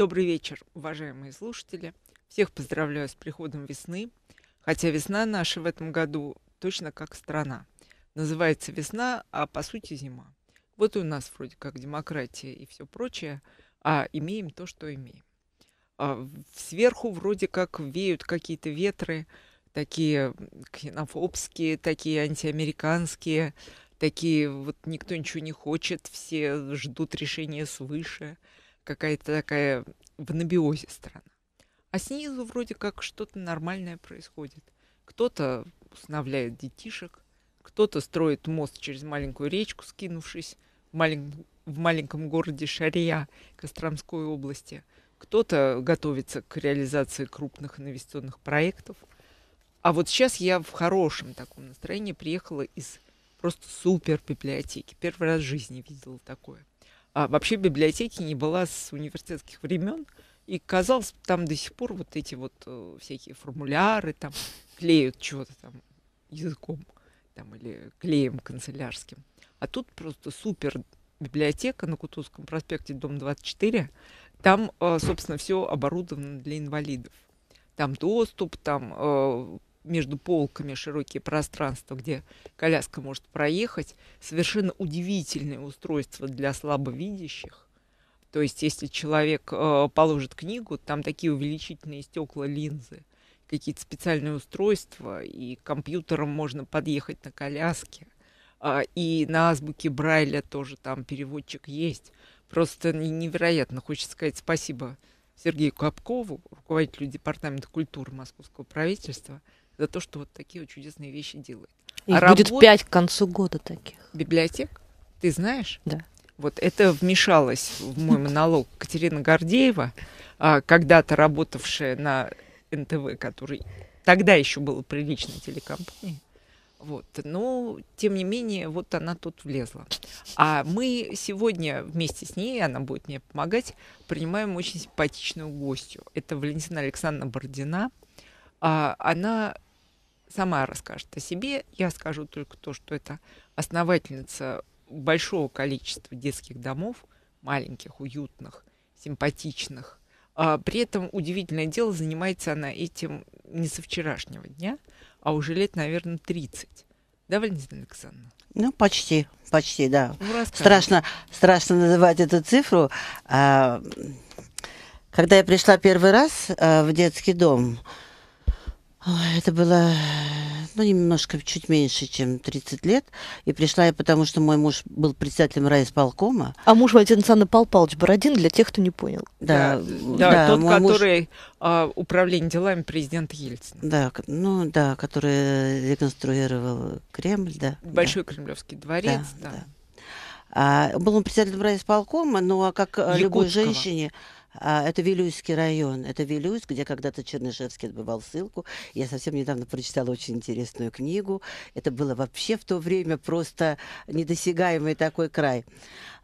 Добрый вечер, уважаемые слушатели. Всех поздравляю с приходом весны. Хотя весна наша в этом году точно как страна. Называется весна, а по сути зима. Вот у нас вроде как демократия и все прочее, а имеем то, что имеем. А сверху вроде как веют какие-то ветры, такие ксенофобские, такие антиамериканские, такие вот никто ничего не хочет, все ждут решения свыше – какая-то такая в анабиозе страна. А снизу вроде как что-то нормальное происходит. Кто-то усыновляет детишек, кто-то строит мост через маленькую речку, скинувшись в, малень... в маленьком городе Шария Костромской области. Кто-то готовится к реализации крупных инвестиционных проектов. А вот сейчас я в хорошем таком настроении приехала из просто супер библиотеки. Первый раз в жизни видела такое. А вообще библиотеки не была с университетских времен. И казалось, там до сих пор вот эти вот э, всякие формуляры там клеют чего-то там языком там, или клеем канцелярским. А тут просто супер библиотека на Кутузском проспекте, дом 24. Там, э, собственно, все оборудовано для инвалидов. Там доступ, там э, между полками широкие пространства, где коляска может проехать. Совершенно удивительное устройство для слабовидящих. То есть, если человек э, положит книгу, там такие увеличительные стекла линзы, какие-то специальные устройства, и компьютером можно подъехать на коляске. Э, и на азбуке Брайля тоже там переводчик есть. Просто невероятно. Хочется сказать спасибо Сергею Капкову, руководителю Департамента культуры Московского правительства – за то, что вот такие вот чудесные вещи делает. Их а будет пять к концу года таких. Библиотек? Ты знаешь? Да. Вот это вмешалась в мой монолог Катерина Гордеева, а, когда-то работавшая на НТВ, который тогда еще был приличной телекомпанией. Вот. Но, тем не менее, вот она тут влезла. А мы сегодня вместе с ней, она будет мне помогать, принимаем очень симпатичную гостью. Это Валентина Александровна Бордина. А, она сама расскажет о себе. Я скажу только то, что это основательница большого количества детских домов, маленьких, уютных, симпатичных. А при этом удивительное дело, занимается она этим не со вчерашнего дня, а уже лет, наверное, 30. Да, Валентина Александровна? Ну, почти, почти, да. Ну, страшно, страшно называть эту цифру. А, когда я пришла первый раз а, в детский дом, это было, ну, немножко чуть меньше, чем 30 лет. И пришла я потому, что мой муж был председателем райисполкома. А муж Валентина Александр Пал Павлович Бородин, для тех, кто не понял. Да, да, да, да тот, который муж... А, управление делами президента Ельцина. Да, ну да, который реконструировал Кремль, да. Большой да. Кремлевский дворец, да. да. да. А, был он председателем райисполкома, но ну, а как а, Якутского. любой женщине... А Это Вилюйский район. Это Вилюйск, где когда-то Чернышевский отбывал ссылку. Я совсем недавно прочитала очень интересную книгу. Это было вообще в то время просто недосягаемый такой край.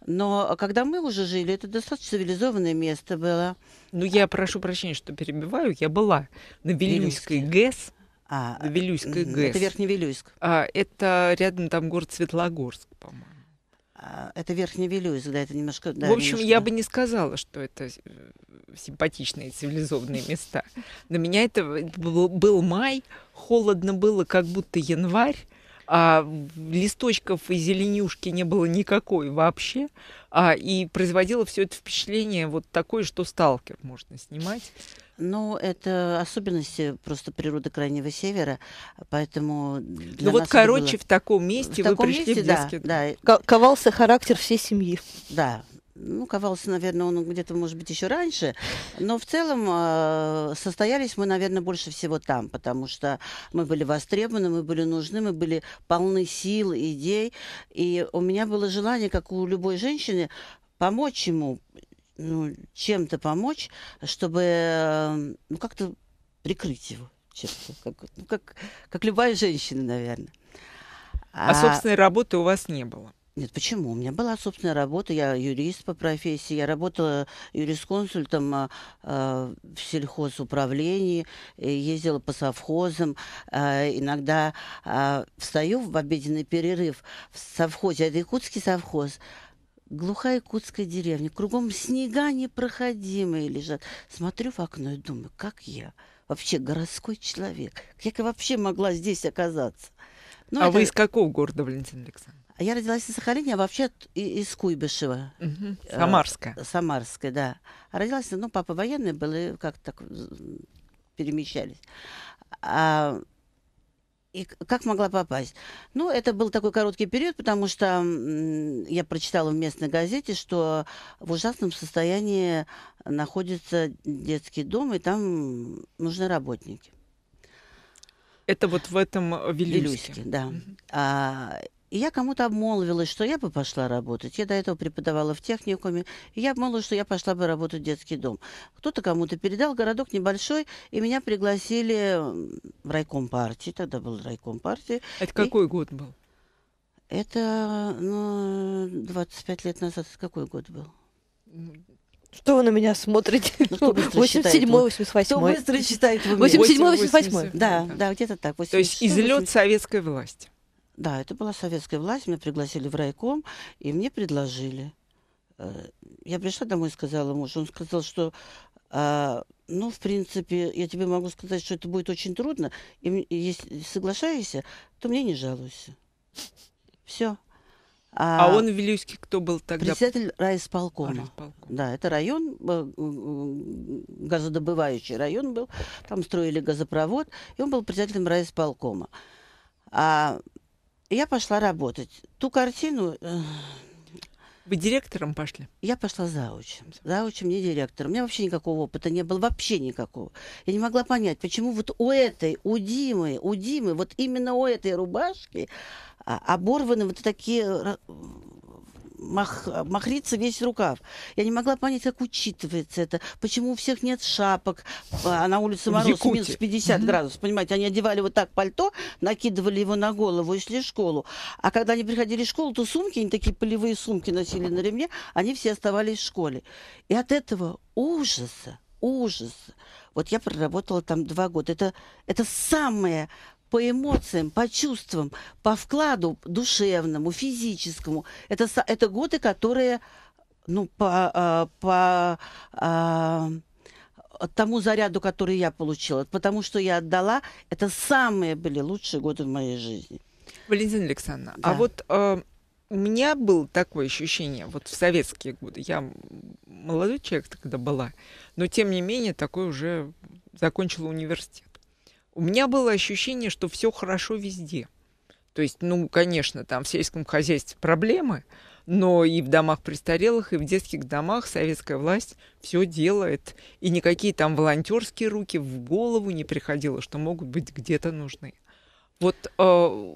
Но когда мы уже жили, это достаточно цивилизованное место было. Ну, я прошу прощения, что перебиваю. Я была на Вилюйской ГЭС. А, Вилюйская ГЭС. Это верхний Верхневилюйск. А, это рядом там город Светлогорск, по-моему. А, это верхний Вилюйс, да, это немножко... Да, в общем, немножко... я бы не сказала, что это э, симпатичные цивилизованные места. Для меня это э, был май, холодно было, как будто январь, а, листочков и зеленюшки не было никакой вообще, а, и производило все это впечатление вот такое, что сталкер можно снимать. Ну, это особенности просто природы Крайнего Севера, поэтому... ну вот, короче, было... в таком месте в вы таком пришли месте, в детский... Да, да. Ковался характер всей семьи. Да, ну, ковался, наверное, он где-то, может быть, еще раньше, но в целом э, состоялись мы, наверное, больше всего там, потому что мы были востребованы, мы были нужны, мы были полны сил, идей, и у меня было желание, как у любой женщины, помочь ему, ну, чем-то помочь, чтобы э, ну, как-то прикрыть его, честно, как, ну, как, как любая женщина, наверное. А, а собственной работы у вас не было? Нет, почему? У меня была собственная работа, я юрист по профессии, я работала юрисконсультом а, а, в сельхозуправлении, э, ездила по совхозам, а, иногда встаю в обеденный перерыв в совхозе, это якутский совхоз, глухая якутская деревня, кругом снега непроходимые лежат. Смотрю в окно и думаю, как я вообще городской человек, как я вообще могла здесь оказаться? Ну, а это... вы из какого города, Валентин Александрович? А я родилась на Сахалине, а вообще из Куйбышева. Угу. Самарская. Самарская, да. А родилась, ну, папа военный был, и как так перемещались. А, и как могла попасть? Ну, это был такой короткий период, потому что я прочитала в местной газете, что в ужасном состоянии находится детский дом, и там нужны работники. Это вот в этом э, Вилюйске. Вилюйске, да. mm А, и я кому-то обмолвилась, что я бы пошла работать. Я до этого преподавала в техникуме. И я обмолвилась, что я пошла бы работать в детский дом. Кто-то кому-то передал, городок небольшой, и меня пригласили в райком партии. Тогда был райком партии. Это и... какой год был? Это ну, 25 лет назад. Какой год был? Что вы на меня смотрите? Ну, 87 88 Кто быстро считает 87 88 Да, да, где-то так. 86, То есть излет советской власти. Да, это была советская власть, меня пригласили в райком, и мне предложили. Э, я пришла домой и сказала мужу, он сказал, что, а, ну, в принципе, я тебе могу сказать, что это будет очень трудно, и, если соглашаешься, то мне не жалуйся. Все. А, а он в Вилюйске кто был тогда? Председатель райисполкома. А, Да, это район, э, э, газодобывающий район был. Там строили газопровод, и он был председателем райисполкома. А я пошла работать. Ту картину... Э, Вы директором пошли? Я пошла заучим. Заучим, не директором. У меня вообще никакого опыта не было, вообще никакого. Я не могла понять, почему вот у этой, у Димы, у Димы, вот именно у этой рубашки а, оборваны вот такие мах, махрится весь рукав. Я не могла понять, как учитывается это, почему у всех нет шапок, а, а на улице мороз минус 50 угу. градусов, понимаете, они одевали вот так пальто, накидывали его на голову и шли в школу. А когда они приходили в школу, то сумки, они такие полевые сумки носили на ремне, они все оставались в школе. И от этого ужаса, ужаса. Вот я проработала там два года. Это, это самое по эмоциям, по чувствам, по вкладу душевному, физическому. Это, это годы, которые ну, по, а, по а, тому заряду, который я получила, потому что я отдала, это самые были лучшие годы в моей жизни. Валентина Александровна, а да. а вот э, у меня было такое ощущение, вот в советские годы, я молодой человек тогда была, но тем не менее такой уже закончила университет у меня было ощущение, что все хорошо везде. То есть, ну, конечно, там в сельском хозяйстве проблемы, но и в домах престарелых, и в детских домах советская власть все делает. И никакие там волонтерские руки в голову не приходило, что могут быть где-то нужны. Вот э,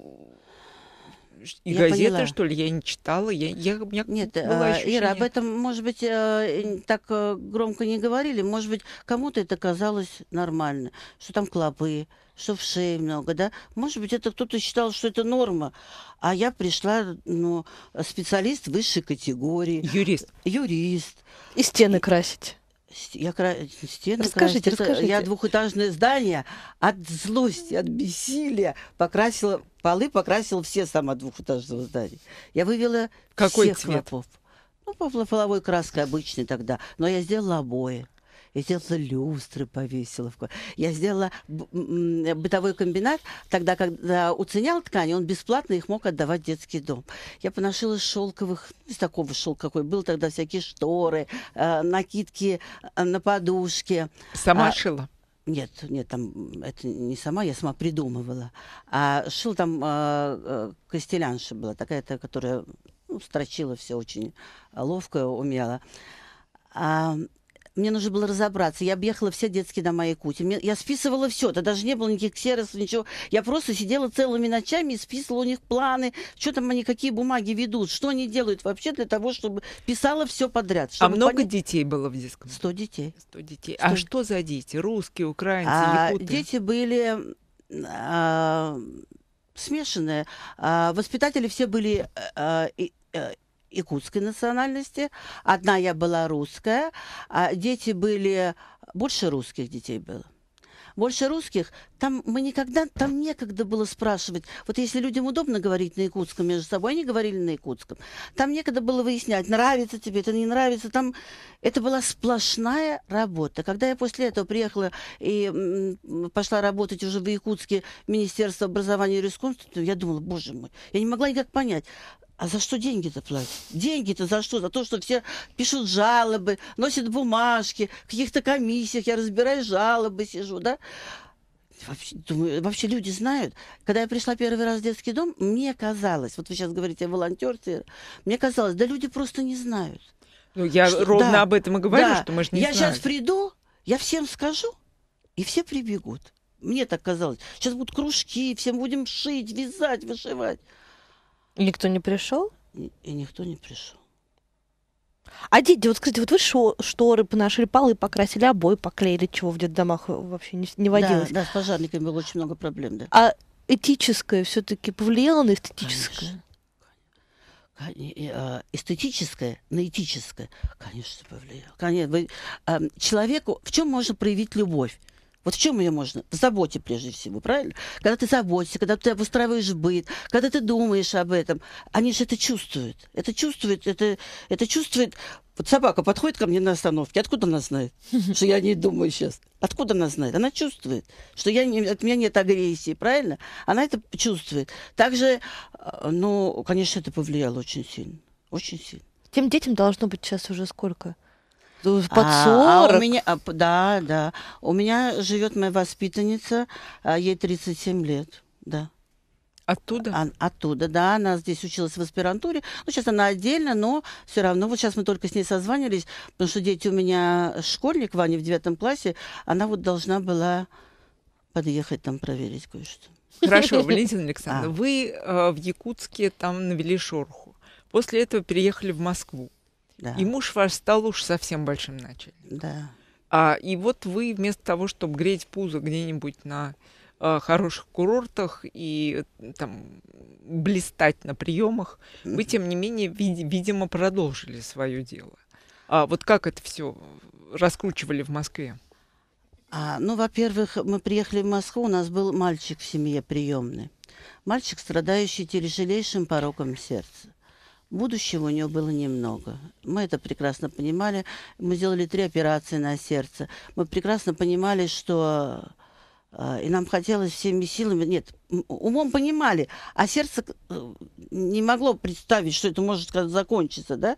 и я газеты, поняла. что ли, я не читала. Я, я, у меня Нет, было а, Ира, об этом, может быть, э, так э, громко не говорили. Может быть, кому-то это казалось нормально, что там клопы, что в шее много, да? Может быть, это кто-то считал, что это норма. А я пришла, ну, специалист высшей категории. Юрист. Юрист. И стены красить. Я кра... стены расскажите, расскажите. Я двухэтажное здание от злости, от бессилия покрасила Полы покрасил все сама двухэтажного здания. Я вывела Какой всех цвет? клопов. Ну, половой краской обычной тогда. Но я сделала обои. Я сделала люстры, повесила. Я сделала бытовой комбинат. Тогда, когда уценял ткани, он бесплатно их мог отдавать в детский дом. Я поношила шелковых, ну, из такого шелка, какой был тогда, всякие шторы, э, накидки э, на подушке. Сама а, шила? Нет, нет, там это не сама, я сама придумывала. А шил там а, э, Костелянша была, такая-то, которая ну, строчила все очень а, ловко, умела. А, мне нужно было разобраться. Я объехала все детские дома Якутии. Мне, я списывала все. Это даже не было никаких сервисов, ничего. Я просто сидела целыми ночами и списывала у них планы, что там они, какие бумаги ведут, что они делают вообще для того, чтобы писала все подряд. А много понять... детей было в детском? Сто детей. Сто детей. 100... А что за дети? Русские, украинцы, а, якуты? Дети были... А, смешанные. А, воспитатели все были э, э, э, якутской национальности, одна я была русская, а дети были... Больше русских детей было больше русских, там мы никогда, там некогда было спрашивать. Вот если людям удобно говорить на якутском между собой, они говорили на якутском. Там некогда было выяснять, нравится тебе это, не нравится. Там это была сплошная работа. Когда я после этого приехала и пошла работать уже в Якутске Министерство образования и юрисконсульта, я думала, боже мой, я не могла никак понять, а за что деньги-то платят? Деньги-то за что? За то, что все пишут жалобы, носят бумажки, в каких-то комиссиях я разбираю жалобы, сижу, да? Вообще, думаю, вообще люди знают. Когда я пришла первый раз в детский дом, мне казалось, вот вы сейчас говорите о волонтерстве, мне казалось, да люди просто не знают. Ну, я что, ровно да, об этом и говорю, да, что мы же не Я знаем. сейчас приду, я всем скажу, и все прибегут. Мне так казалось. Сейчас будут кружки, всем будем шить, вязать, вышивать. Никто не пришел? И, и никто не пришел. А дети, вот скажите, вот вы шо, шторы понашили, полы покрасили, обои поклеили, чего в детдомах э, вообще не, не водилось? Да, да, с пожарниками было очень много проблем, да. А этическое все-таки повлияло на эстетическое? Конечно. А, эстетическое на этическое, конечно, повлияло. Конечно, вы а, человеку в чем можно проявить любовь? Вот в чем ее можно? В заботе прежде всего, правильно? Когда ты заботишься, когда ты обустраиваешь быт, когда ты думаешь об этом, они же это чувствуют. Это чувствует, это, это чувствует вот собака подходит ко мне на остановке. Откуда она знает, что я не думаю сейчас? Откуда она знает? Она чувствует, что я не, от меня нет агрессии, правильно? Она это чувствует. Также, э, ну, конечно, это повлияло очень сильно. Очень сильно. Тем детям должно быть сейчас уже сколько? А, под 40? А, у меня, а, да, да. У меня живет моя воспитанница, а, ей 37 лет, да. Оттуда? А, оттуда, да. Она здесь училась в аспирантуре. Ну, сейчас она отдельно, но все равно. Вот сейчас мы только с ней созванивались, потому что дети у меня школьник, Ваня, в девятом классе. Она вот должна была подъехать там проверить кое-что. Хорошо, Валентина Александровна, а. вы э, в Якутске там навели шорху. После этого переехали в Москву. Да. И муж ваш стал уж совсем большим начальником. Да. А, и вот вы вместо того, чтобы греть пузо где-нибудь на э, хороших курортах и там блистать на приемах, вы тем не менее, вид- видимо, продолжили свое дело. А вот как это все раскручивали в Москве? А, ну, во-первых, мы приехали в Москву, у нас был мальчик в семье приемный. Мальчик, страдающий тяжелейшим пороком сердца. Будущего у него было немного. Мы это прекрасно понимали. Мы сделали три операции на сердце. Мы прекрасно понимали, что... Э, и нам хотелось всеми силами... Нет, умом понимали, а сердце э, не могло представить, что это может закончиться, да?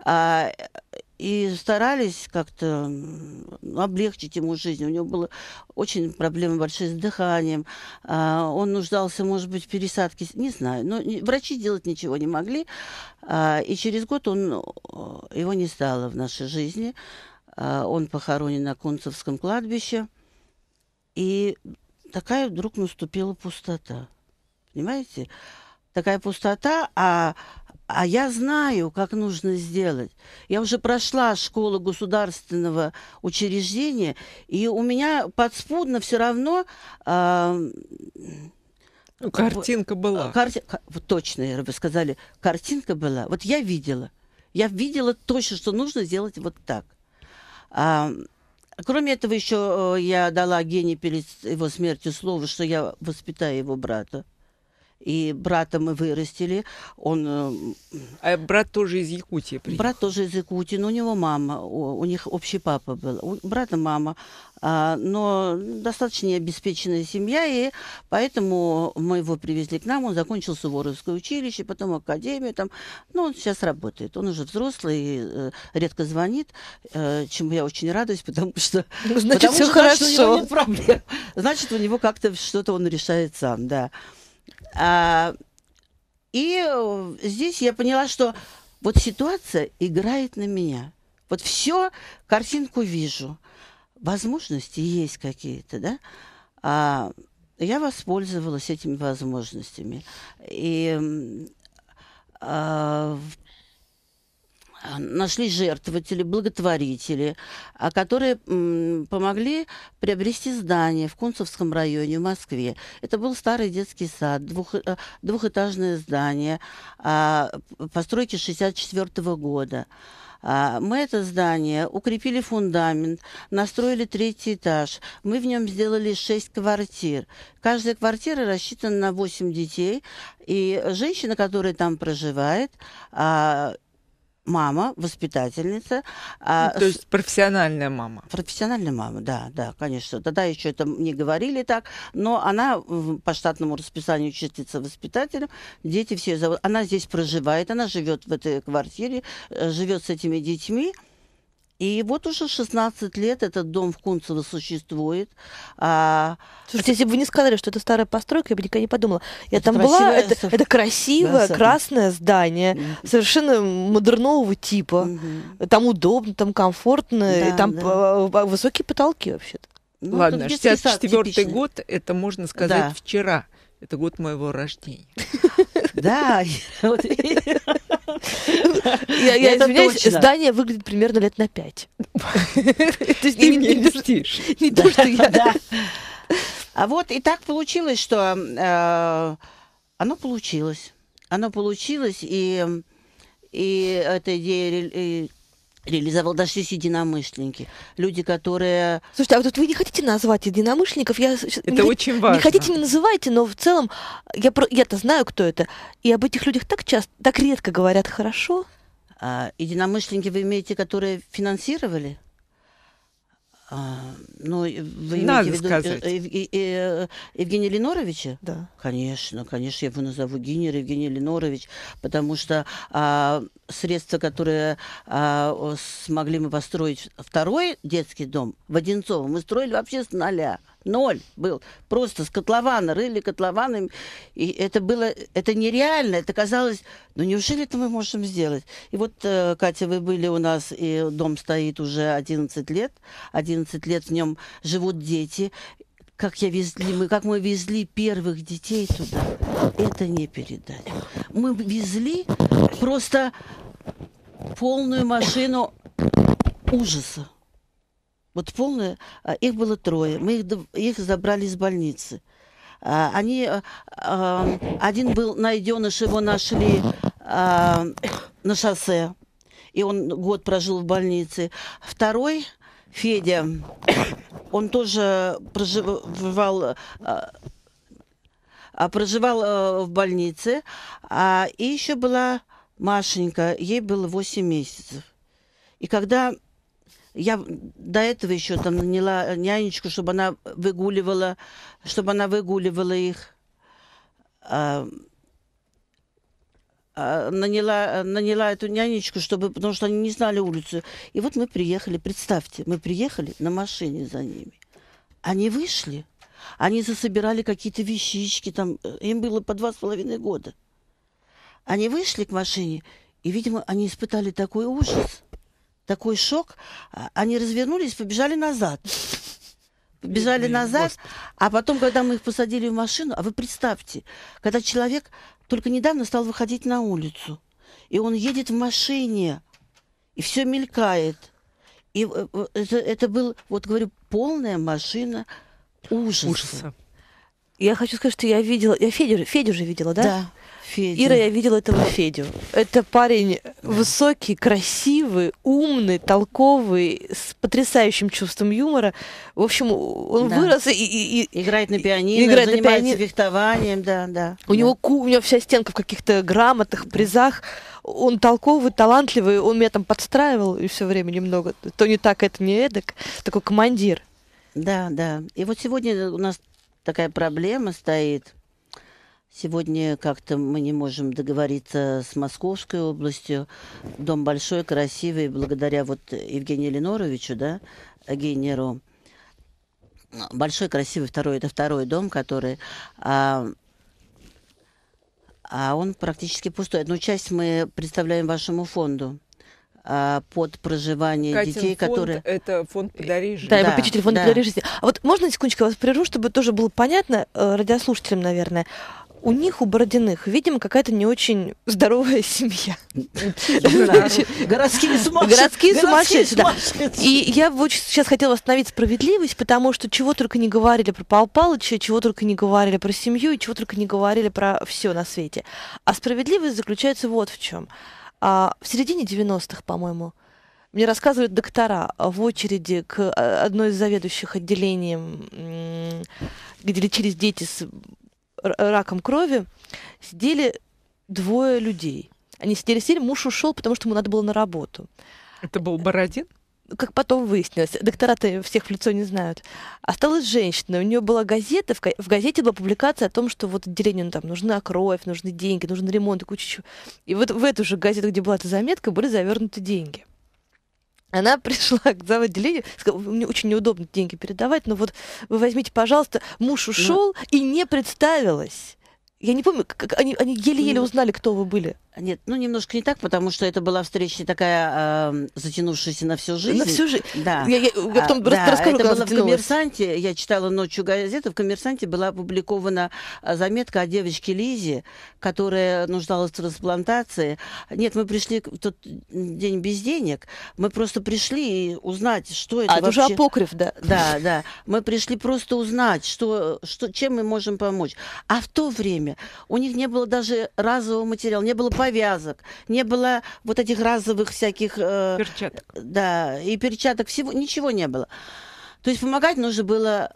А, и старались как-то облегчить ему жизнь. У него было очень проблемы большие с дыханием. А, он нуждался, может быть, в пересадке, не знаю. Но врачи делать ничего не могли. А, и через год он, его не стало в нашей жизни. А, он похоронен на Кунцевском кладбище. И такая вдруг наступила пустота. Понимаете? такая пустота, а, а я знаю, как нужно сделать. Я уже прошла школу государственного учреждения, и у меня подспудно все равно... Э, ну, картинка была. А, карти... Точно, вы сказали, картинка была. Вот я видела. Я видела точно, что нужно сделать вот так. А, кроме этого, еще э, я дала Гене перед его смертью слово, что я воспитаю его брата и брата мы вырастили. Он... Э, а брат тоже из Якутии приехал? Брат тоже из Якутии, но у него мама, у них общий папа был, у брата мама. А, но достаточно обеспеченная семья, и поэтому мы его привезли к нам. Он закончил Суворовское училище, потом академию. Там. Но ну, он сейчас работает. Он уже взрослый, э, редко звонит, э, чему я очень радуюсь, потому что... Ну, значит, потому все что, хорошо. Значит, у него нет проблем. Значит, у него как-то что-то он решает сам, да. А, и э, здесь я поняла, что вот ситуация играет на меня. Вот все, картинку вижу. Возможности есть какие-то, да? А, я воспользовалась этими возможностями. И а, а, нашли жертвователи, благотворители, а, которые помогли приобрести здание в Кунцевском районе в Москве. Это был старый детский сад, двух, э, двухэтажное здание а, постройки 1964 года. Мы это здание укрепили фундамент, настроили третий этаж. Мы в нем сделали шесть квартир. Каждая квартира рассчитана на восемь детей. И женщина, которая там проживает, мама, воспитательница. А ну, то есть профессиональная мама. Профессиональная мама, да, да, конечно. Тогда еще это не говорили так, но она по штатному расписанию числится воспитателем. Дети все зовут. Она здесь проживает, она живет в этой квартире, э, живет с этими детьми. И вот уже 16 лет этот дом в Кунцево существует. А... Слушайте, если бы вы не сказали, что это старая постройка, я бы никогда не подумала. Я это там была, это, со... это красивое да, красное здание, mm-hmm. совершенно модернового типа. Mm-hmm. Там удобно, там комфортно, да, и там да. высокие потолки вообще-то. Ну, Ладно, 64-й год, это можно сказать да. вчера. Это год моего рождения. Да, я, я извиняюсь, точно. здание выглядит примерно лет на пять. Ты есть не, не, Не то, что я... А вот и так получилось, что э, оно получилось. Оно получилось, и, и эта идея реализовал даже здесь единомышленники. Люди, которые... Слушайте, а вот вы не хотите назвать единомышленников? Я... Это не очень важно. Не хотите, не называйте, но в целом я про... я-то знаю, кто это. И об этих людях так часто, так редко говорят хорошо. А, единомышленники вы имеете, которые финансировали? Ну, вы Надо виду, э, сказать. Э, Евгения Леноровича? Да. Конечно, конечно, я его назову Гинер Евгений Ленорович, потому что а, средства, которые а, смогли мы построить второй детский дом в Одинцово, мы строили вообще с нуля. Ноль был. Просто с котлована, рыли котлованы. И это было, это нереально. Это казалось, ну неужели это мы можем сделать? И вот, э, Катя, вы были у нас, и дом стоит уже 11 лет. 11 лет в нем живут дети. Как я везли, мы, как мы везли первых детей туда, это не передать. Мы везли просто полную машину ужаса. Вот полное, а, их было трое. Мы их, их забрали из больницы. А, они, а, один был найденыш, его нашли на шоссе, и он год прожил в больнице. Второй, Федя, он тоже проживал проживал в больнице, а и еще была Машенька, ей было 8 месяцев. И когда я до этого еще там наняла нянечку, чтобы она выгуливала, чтобы она выгуливала их. А, а, наняла, наняла эту нянечку, чтобы, потому что они не знали улицу. И вот мы приехали, представьте, мы приехали на машине за ними. Они вышли, они засобирали какие-то вещички, там, э, им было по два с половиной года. Они вышли к машине, и, видимо, они испытали такой ужас, такой шок. А, они развернулись, побежали назад. Побежали назад, а потом, когда мы их посадили в машину, а вы представьте, когда человек только недавно стал выходить на улицу, и он едет в машине, и все мелькает. И э, э, это, это был, вот говорю, полная машина ужаса. ужаса. Я хочу сказать, что я видела, я Федю, Федю же видела, да? Да. Федя. Ира, я видела этого Федю. Это парень высокий, красивый, умный, толковый, с потрясающим чувством юмора. В общем, он да. вырос и, и, и играет на пианино, играет занимается на пианино. фехтованием, да, да. У да. него у него вся стенка в каких-то грамотах, призах. Он толковый, талантливый, он меня там подстраивал и все время немного. То не так, это не эдак. Такой командир. Да, да. И вот сегодня у нас такая проблема стоит Сегодня как-то мы не можем договориться с Московской областью. Дом большой, красивый, благодаря вот Евгению Леноровичу, да, генеру. Большой, красивый второй, это второй дом, который... А, а он практически пустой. Одну часть мы представляем вашему фонду а, под проживание Катин детей, фонд, которые... это фонд «Подари жизнь». Да, да, попечитель фонда да. «Подари жизнь». А вот можно секундочку вас прерву, чтобы тоже было понятно э, радиослушателям, наверное у них, у Бородиных, видимо, какая-то не очень здоровая семья. Городские сумасшедшие. Городские сумасшедшие, да. И я сейчас хотела восстановить справедливость, потому что чего только не говорили про Павла Павловича, чего только не говорили про семью, и чего только не говорили про все на свете. А справедливость заключается вот в чем. А, в середине 90-х, по-моему, мне рассказывают доктора в очереди к э, одной из заведующих отделением, где лечились дети с раком крови, сидели двое людей. Они сидели, сидели, муж ушел, потому что ему надо было на работу. Это был Бородин? как потом выяснилось, доктора-то всех в лицо не знают. Осталась женщина, у нее была газета, в газете была публикация о том, что вот отделению ну, там нужна кровь, нужны деньги, нужен ремонт и куча чего. И вот в эту же газету, где была эта заметка, были завернуты деньги она пришла к заводелению, сказала, мне очень неудобно деньги передавать, но вот вы возьмите, пожалуйста, муж ну. ушел но... и не представилась. Я не помню, как они, они еле-еле узнали, кто вы были. Нет, ну немножко не так, потому что это была встреча такая э, затянувшаяся на всю жизнь. На всю жизнь. Да. Я, я, я потом а, да, расскажу, это было в Коммерсанте. Я читала ночью газету. В Коммерсанте была опубликована э, заметка о девочке Лизе, которая нуждалась в трансплантации. Нет, мы пришли в тот день без денег. Мы просто пришли узнать, что это а, вообще. А это уже апокриф, да? Да, да. Мы пришли просто узнать, что, что, чем мы можем помочь. А в то время у них не было даже разового материала, не было повязок, не было вот этих разовых всяких... Э, перчаток. Да, и перчаток, всего, ничего не было. То есть помогать нужно было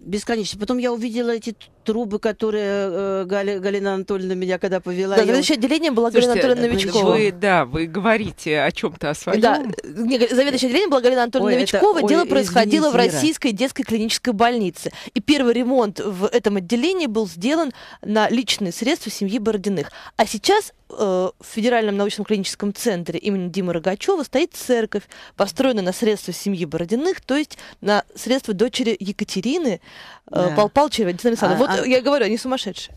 бесконечно. Потом я увидела эти трубы, которые э, Галя, Галина Анатольевна меня когда повела. Да, я... отделение была Слушайте, Галина Анатольевна э, Новичкова. Вы, да, вы говорите о чем-то о своем. Да, заведующее отделение была Галина Анатольевна ой, Новичкова. Это, Дело ой, происходило извините, в Российской детской клинической больнице. И первый ремонт в этом отделении был сделан на личные средства семьи Бородиных. А сейчас Э, в Федеральном научном клиническом центре имени Димы Рогачева стоит церковь, построенная на средства семьи Бородиных, то есть на средства дочери Екатерины э, да. Пал А, вот а... я говорю, они сумасшедшие.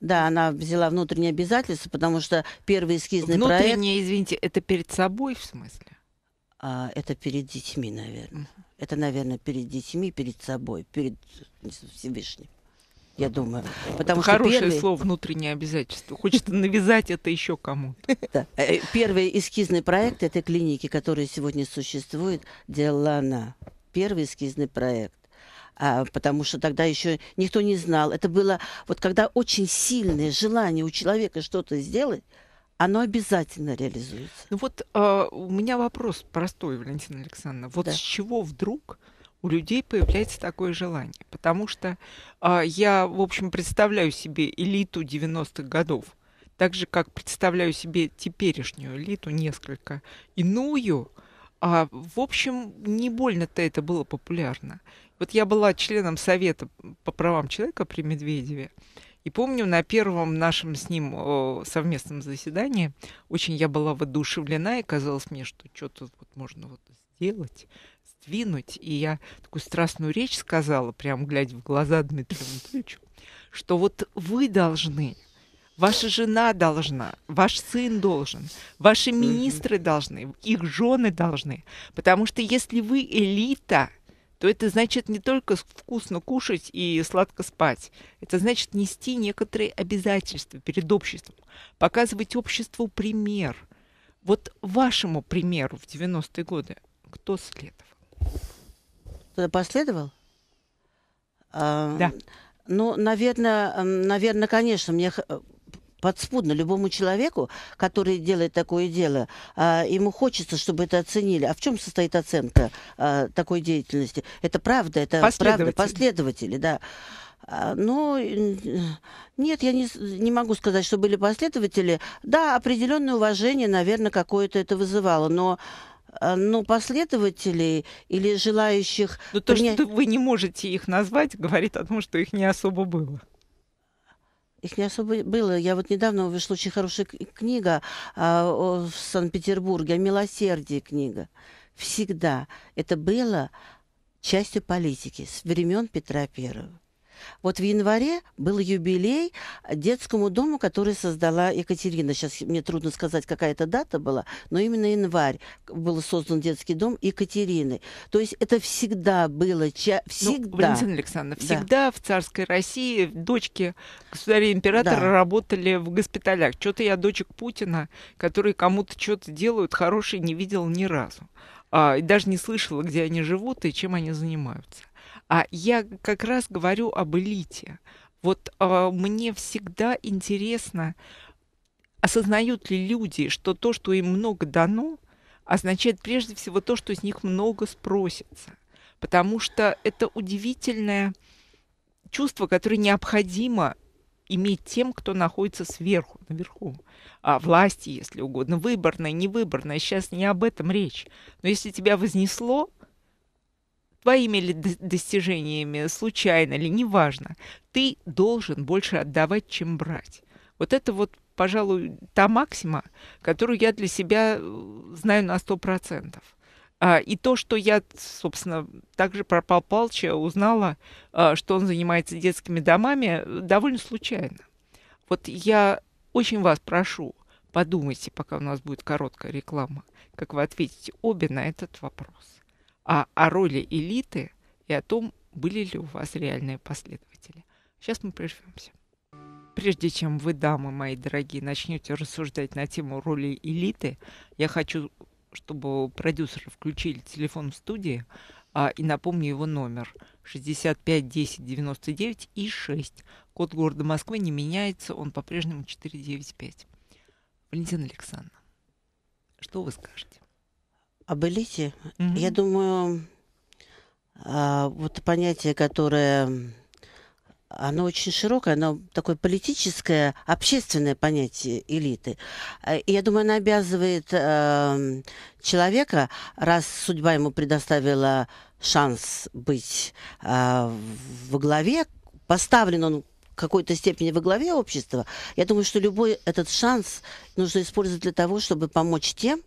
Да, она взяла внутренние обязательства, потому что первый эскизный внутренние, проект... Внутренние, извините, это перед собой в смысле? А, это перед детьми, наверное. uh Это, наверное, перед детьми, перед собой, перед Всевышним я думаю. Потому Хорошее что первый... слово «внутреннее обязательство». Хочется навязать это еще кому-то. Да. Э, первый эскизный проект этой клиники, которая сегодня существует, делала она. Первый эскизный проект. А, потому что тогда еще никто не знал. Это было, вот когда очень сильное желание у человека что-то сделать, оно обязательно реализуется. Ну вот э, у меня вопрос простой, Валентина Александровна. Вот да. с чего вдруг у людей появляется такое желание. Потому что э, я, в общем, представляю себе элиту 90-х годов, так же, как представляю себе теперешнюю элиту, несколько иную. А, в общем, не больно-то это было популярно. Вот я была членом Совета по правам человека при Медведеве. И помню, на первом нашем с ним э, совместном заседании очень я была воодушевлена, и казалось мне, что что-то вот можно вот сделать сдвинуть. И я такую страстную речь сказала, прям глядя в глаза Дмитрию Анатольевичу, что вот вы должны Ваша жена должна, ваш сын должен, ваши министры должны, их жены должны. Потому что если вы элита, то это значит не только вкусно кушать и сладко спать. Это значит нести некоторые обязательства перед обществом, показывать обществу пример. Вот вашему примеру в 90-е годы кто следовал? Кто-то последовал? А, да. Ну, наверное, наверное, конечно, мне э, подспудно любому человеку, который делает такое дело, а, ему хочется, чтобы это оценили. А в чем состоит оценка а, такой деятельности? Это правда, это последователи. правда, последователи, да. ну, нет, я не, не могу сказать, что были последователи. Да, определенное уважение, наверное, какое-то это вызывало, но Э, ну, последователей или желающих... Но ну, то, принять... что вы не можете их назвать, говорит о том, что их не особо было. Их не особо было. Я вот недавно вышла очень хорошая книга а, в Санкт-Петербурге, о милосердии книга. Всегда это было частью политики с времен Петра Первого. Вот в январе был юбилей детскому дому, который создала Екатерина. Сейчас мне трудно сказать, какая это дата была, но именно январь был создан детский дом Екатерины. То есть это всегда было... Ча- ну, всегда. Ну, Валентина Александровна, всегда да. в царской России дочки государя-императора да. работали в госпиталях. Что-то я дочек Путина, которые кому-то что-то делают хорошее, не видела ни разу. А, и даже не слышала, где они живут и чем они занимаются. А я как раз говорю об элите. Вот э, мне всегда интересно, осознают ли люди, что то, что им много дано, означает прежде всего то, что с них много спросится. Потому что это удивительное чувство, которое необходимо иметь тем, кто находится сверху, наверху. А власти, если угодно, выборная, невыборная. Сейчас не об этом речь. Но если тебя вознесло, твоими ли достижениями, случайно ли, неважно, ты должен больше отдавать, чем брать. Вот это вот, пожалуй, та максима, которую я для себя э, знаю на 100%. А, и то, что я, собственно, также про Пал Палча узнала, а, что он занимается детскими домами, довольно случайно. Вот я очень вас прошу, подумайте, пока у нас будет короткая реклама, как вы ответите обе на этот вопрос а, о роли элиты и о том, были ли у вас реальные последователи. Сейчас мы прервемся. Прежде чем вы, дамы мои дорогие, начнете рассуждать на тему роли элиты, я хочу, чтобы продюсеры включили телефон в студии а, и напомню его номер 65 10 99 и 6. Код города Москвы не меняется, он по-прежнему 495. Валентина Александровна, что вы скажете? Об элите? Угу. Я думаю, а, вот понятие, которое оно очень широкое, оно такое политическое, общественное понятие элиты. А, и я думаю, оно обязывает а, человека, раз судьба ему предоставила шанс быть во главе, поставлен он в какой-то степени во главе общества, я думаю, что любой этот шанс нужно использовать для того, чтобы помочь тем,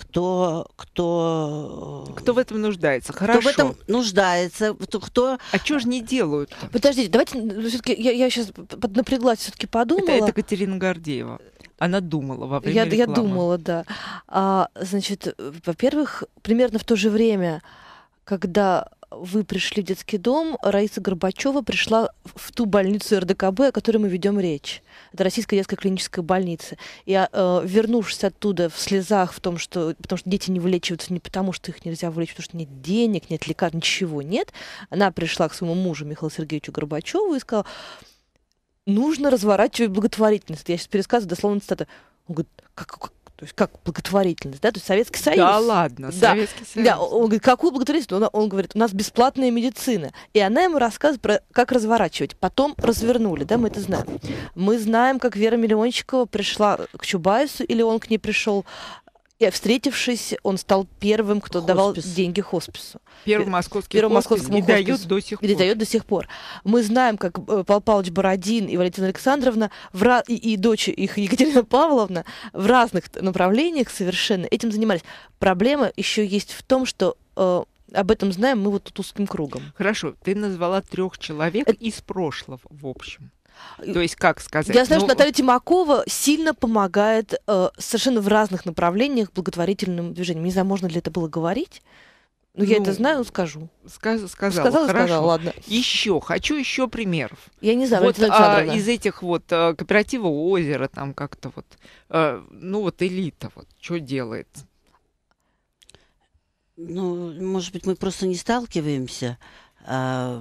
кто, кто... Кто в этом нуждается? Хорошо. Кто в этом нуждается? Кто... А что же не делают? -то? Подождите, давайте все-таки я, я сейчас напряглась все-таки подумала. Это, это Катерина Гордеева. Она думала во время я, рекламы. Я думала, да. А, значит, э, во-первых, примерно в то же время, когда вы пришли в детский дом, Раиса Горбачева пришла в ту больницу РДКБ, о которой мы ведем речь. Это Российская детская клиническая больница. И а, э, вернувшись оттуда в слезах, в том, что, потому что дети не вылечиваются не потому, что их нельзя вылечить, потому что нет денег, нет лекарств, ничего нет, она пришла к своему мужу Михаилу Сергеевичу Горбачеву и сказала, нужно разворачивать благотворительность. Я сейчас пересказываю дословно цитату. Он говорит, как, то есть как благотворительность, да? То есть Советский Союз. Да ладно, да. Советский Союз. Да, он говорит, какую благотворительность? Он, он говорит, у нас бесплатная медицина. И она ему рассказывает про как разворачивать. Потом развернули, да, мы это знаем. Мы знаем, как Вера Миллиончикова пришла к Чубайсу, или он к ней пришел и встретившись, он стал первым, кто хоспис. давал деньги хоспису. Первый московский Первым хоспис московскому не хоспис. дает до сих пор. дает до сих пор. Мы знаем, как э, Павел Павлович Бородин и Валентина Александровна в, и, и дочь их Екатерина Павловна в разных направлениях совершенно этим занимались. Проблема еще есть в том, что э, об этом знаем мы вот тут узким кругом. Хорошо, ты назвала трех человек Это... из прошлого, в общем. То есть, как сказать? Я знаю, ну... что Наталья Тимакова сильно помогает э, совершенно в разных направлениях благотворительным движениям. Не знаю, можно ли это было говорить. Но ну, я это ну, знаю, скажу. Сказ сказала, сказала, хорошо. сказала, ладно. Еще, хочу еще примеров. Я не знаю, вот, а, из этих вот а, кооператива озера там как-то вот, а, ну вот элита вот, что делает? Ну, может быть, мы просто не сталкиваемся а,